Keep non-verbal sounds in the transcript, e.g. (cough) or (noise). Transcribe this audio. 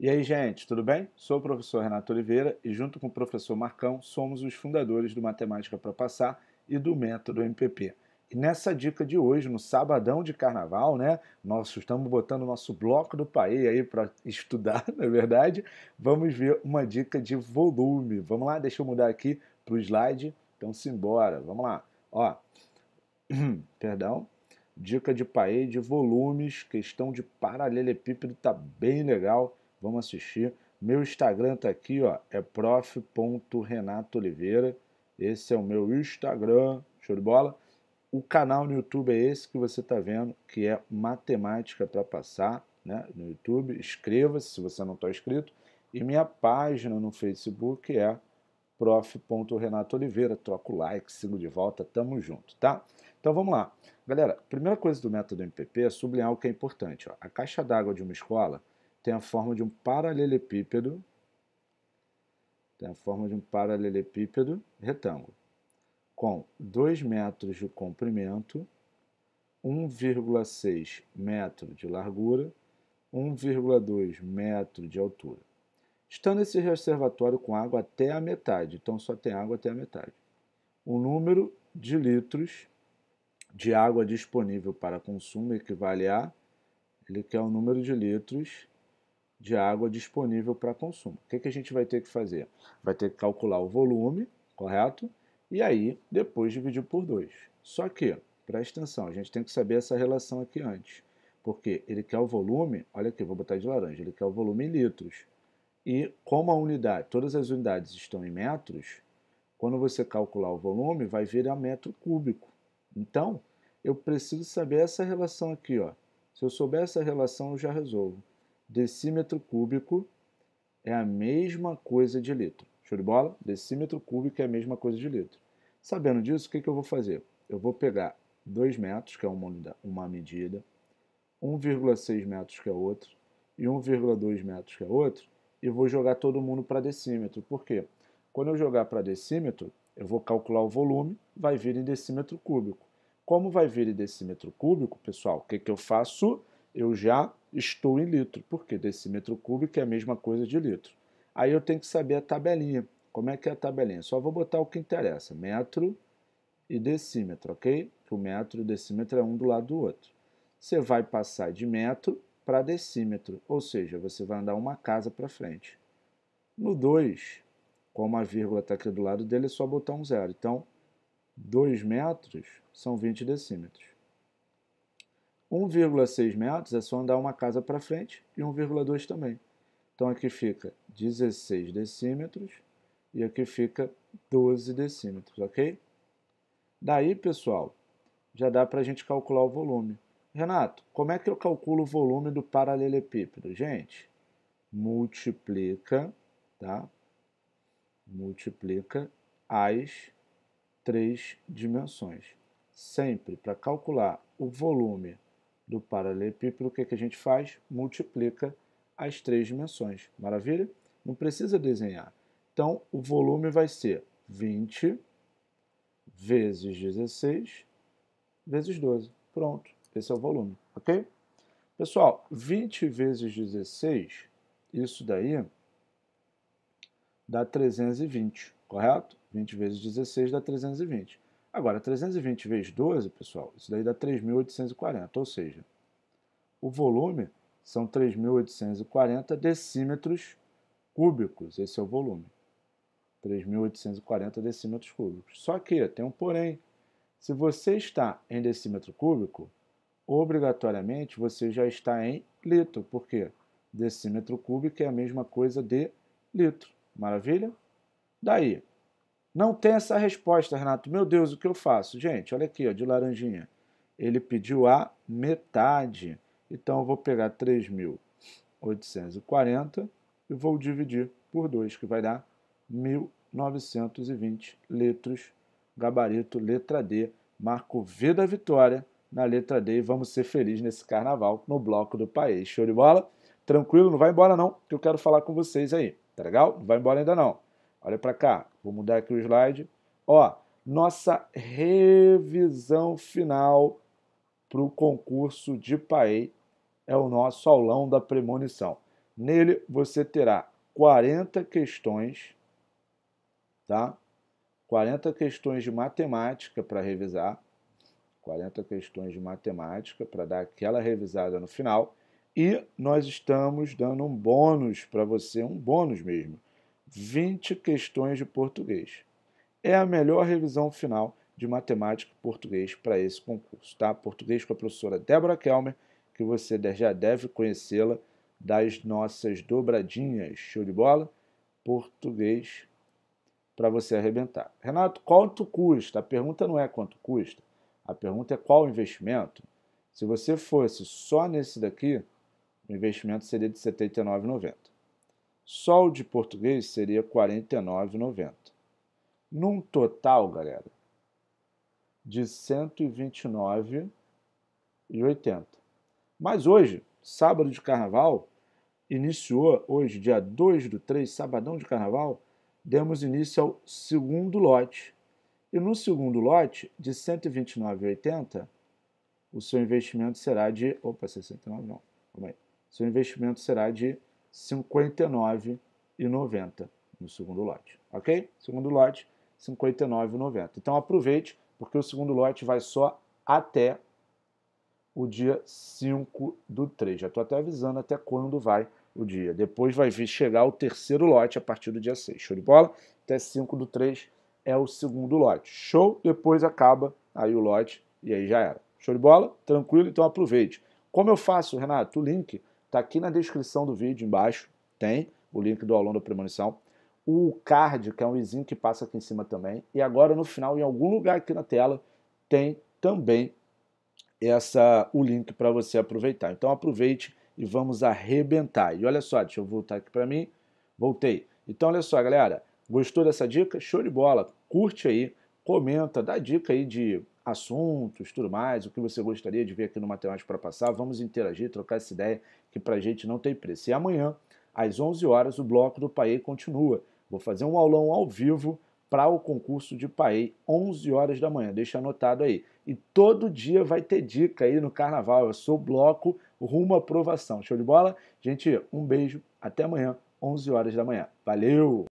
E aí, gente, tudo bem? Sou o professor Renato Oliveira e, junto com o professor Marcão, somos os fundadores do Matemática para Passar e do Método MPP. E nessa dica de hoje, no sabadão de carnaval, né? Nós estamos botando o nosso bloco do país aí para estudar, (laughs) na é verdade. Vamos ver uma dica de volume. Vamos lá, deixa eu mudar aqui para o slide. Então, simbora, vamos lá. Ó, (clears throat) perdão. Dica de país de volumes, questão de paralelepípedo, tá bem legal Vamos assistir. Meu Instagram tá aqui, ó, é prof.renatooliveira. Esse é o meu Instagram, show de bola. O canal no YouTube é esse que você está vendo, que é Matemática para Passar, né, no YouTube. Inscreva-se se você não está inscrito. E minha página no Facebook é prof.renatooliveira. Troca o like, sigo de volta, tamo junto, tá? Então vamos lá. Galera, primeira coisa do método MPP é sublinhar o que é importante. Ó. A caixa d'água de uma escola tem a forma de um paralelepípedo, tem a forma de um paralelepípedo retângulo, com 2 metros de comprimento, 1,6 metro de largura, 1,2 metro de altura. Estando esse reservatório com água até a metade, então só tem água até a metade. O número de litros de água disponível para consumo equivale a, ele quer o número de litros de água disponível para consumo. O que, que a gente vai ter que fazer? Vai ter que calcular o volume, correto? E aí, depois dividir por 2. Só que, presta atenção, a gente tem que saber essa relação aqui antes. Porque ele quer o volume, olha aqui, vou botar de laranja, ele quer o volume em litros. E como a unidade, todas as unidades estão em metros, quando você calcular o volume, vai vir a metro cúbico. Então, eu preciso saber essa relação aqui, ó. Se eu souber essa relação, eu já resolvo decímetro cúbico é a mesma coisa de litro. Show de bola? Decímetro cúbico é a mesma coisa de litro. Sabendo disso, o que, que eu vou fazer? Eu vou pegar 2 metros, que é uma, uma medida, 1,6 metros, que é outro, e 1,2 metros, que é outro, e vou jogar todo mundo para decímetro. Por quê? Quando eu jogar para decímetro, eu vou calcular o volume, vai vir em decímetro cúbico. Como vai vir em decímetro cúbico, pessoal, o que, que eu faço? eu já estou em litro, porque decímetro cúbico é a mesma coisa de litro. Aí eu tenho que saber a tabelinha. Como é que é a tabelinha? Só vou botar o que interessa, metro e decímetro, ok? Que o metro e o decímetro é um do lado do outro. Você vai passar de metro para decímetro, ou seja, você vai andar uma casa para frente. No 2, como a vírgula está aqui do lado dele, é só botar um zero. Então, 2 metros são 20 decímetros. 1,6 metros é só andar uma casa para frente e 1,2 também. Então aqui fica 16 decímetros e aqui fica 12 decímetros, ok? Daí, pessoal, já dá para a gente calcular o volume. Renato, como é que eu calculo o volume do paralelepípedo? Gente, multiplica, tá? Multiplica as três dimensões. Sempre para calcular o volume do paralelepípedo, o que, é que a gente faz? Multiplica as três dimensões. Maravilha? Não precisa desenhar. Então, o volume vai ser 20 vezes 16 vezes 12. Pronto, esse é o volume, ok? Pessoal, 20 vezes 16, isso daí dá 320, correto? 20 vezes 16 dá 320. Agora, 320 vezes 12, pessoal, isso daí dá 3.840, ou seja, o volume são 3.840 decímetros cúbicos, esse é o volume. 3.840 decímetros cúbicos. Só que tem um porém. Se você está em decímetro cúbico, obrigatoriamente você já está em litro, porque decímetro cúbico é a mesma coisa de litro. Maravilha? Daí, não tem essa resposta, Renato. Meu Deus, o que eu faço? Gente, olha aqui, ó, de laranjinha. Ele pediu a metade. Então eu vou pegar 3.840 e vou dividir por 2, que vai dar 1.920 litros. Gabarito, letra D. Marco V da vitória na letra D e vamos ser felizes nesse carnaval no bloco do país. Show de bola? Tranquilo? Não vai embora não, que eu quero falar com vocês aí. Tá legal? Não vai embora ainda não. Olha para cá, vou mudar aqui o slide. Ó, nossa revisão final para o concurso de PAEI é o nosso aulão da premonição. Nele você terá 40 questões, tá? 40 questões de matemática para revisar, 40 questões de matemática para dar aquela revisada no final. E nós estamos dando um bônus para você, um bônus mesmo, 20 questões de português. É a melhor revisão final de matemática e português para esse concurso, tá? Português com a professora Débora Kelmer, que você já deve conhecê-la das nossas dobradinhas, show de bola, português para você arrebentar. Renato, quanto custa? A pergunta não é quanto custa, a pergunta é qual o investimento. Se você fosse só nesse daqui, o investimento seria de R$ 79,90. Só o de português seria R$ 49,90. Num total, galera, de R$ 129,80. Mas hoje, sábado de carnaval, iniciou hoje, dia 2 do 3, sabadão de carnaval, demos início ao segundo lote. E no segundo lote, de 129,80, o seu investimento será de. Opa, 69 não. Calma aí. Seu investimento será de 59,90 no segundo lote, ok? Segundo lote, 59,90. Então aproveite, porque o segundo lote vai só até o dia 5 do 3. Já estou até avisando até quando vai o dia. Depois vai vir chegar o terceiro lote a partir do dia 6. Show de bola? Até 5 do 3 é o segundo lote. Show? Depois acaba aí o lote e aí já era. Show de bola? Tranquilo? Então aproveite. Como eu faço, Renato? O link tá aqui na descrição do vídeo embaixo, tem o link do aulão da premonição. O card, que é um izinho que passa aqui em cima também. E agora no final, em algum lugar aqui na tela, tem também essa, o link para você aproveitar. Então aproveite e vamos arrebentar. E olha só, deixa eu voltar aqui para mim. Voltei. Então olha só, galera. Gostou dessa dica? Show de bola! Curte aí, comenta, dá dica aí de assuntos, tudo mais, o que você gostaria de ver aqui no Matemática para Passar. Vamos interagir, trocar essa ideia que para a gente não tem preço. E amanhã, às 11 horas, o bloco do PAE continua. Vou fazer um aulão ao vivo para o concurso de PAEI, 11 horas da manhã, deixa anotado aí. E todo dia vai ter dica aí no Carnaval, eu sou bloco rumo à aprovação. Show de bola? Gente, um beijo, até amanhã, 11 horas da manhã. Valeu!